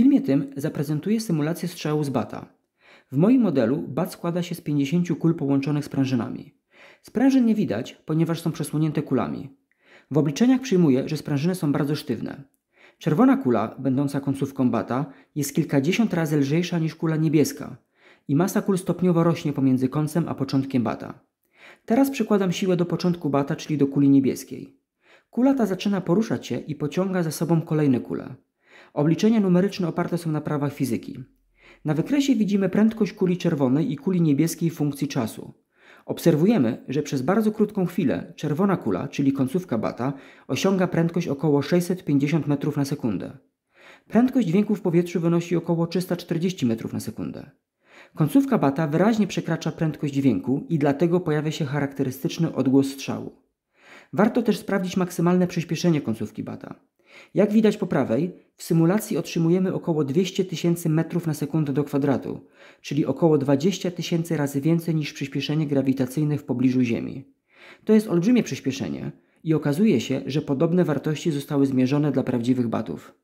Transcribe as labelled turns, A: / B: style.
A: filmie tym zaprezentuję symulację strzału z bata. W moim modelu bat składa się z 50 kul połączonych sprężynami. Sprężyn nie widać, ponieważ są przesłonięte kulami. W obliczeniach przyjmuję, że sprężyny są bardzo sztywne. Czerwona kula, będąca końcówką bata, jest kilkadziesiąt razy lżejsza niż kula niebieska i masa kul stopniowo rośnie pomiędzy końcem a początkiem bata. Teraz przykładam siłę do początku bata, czyli do kuli niebieskiej. Kula ta zaczyna poruszać się i pociąga za sobą kolejne kule. Obliczenia numeryczne oparte są na prawach fizyki. Na wykresie widzimy prędkość kuli czerwonej i kuli niebieskiej funkcji czasu. Obserwujemy, że przez bardzo krótką chwilę czerwona kula, czyli końcówka bata, osiąga prędkość około 650 metrów na sekundę. Prędkość dźwięku w powietrzu wynosi około 340 metrów na sekundę. Końcówka bata wyraźnie przekracza prędkość dźwięku i dlatego pojawia się charakterystyczny odgłos strzału. Warto też sprawdzić maksymalne przyspieszenie końcówki bata. Jak widać po prawej, w symulacji otrzymujemy około 200 tysięcy metrów na sekundę do kwadratu, czyli około 20 tysięcy razy więcej niż przyspieszenie grawitacyjne w pobliżu Ziemi. To jest olbrzymie przyspieszenie i okazuje się, że podobne wartości zostały zmierzone dla prawdziwych batów.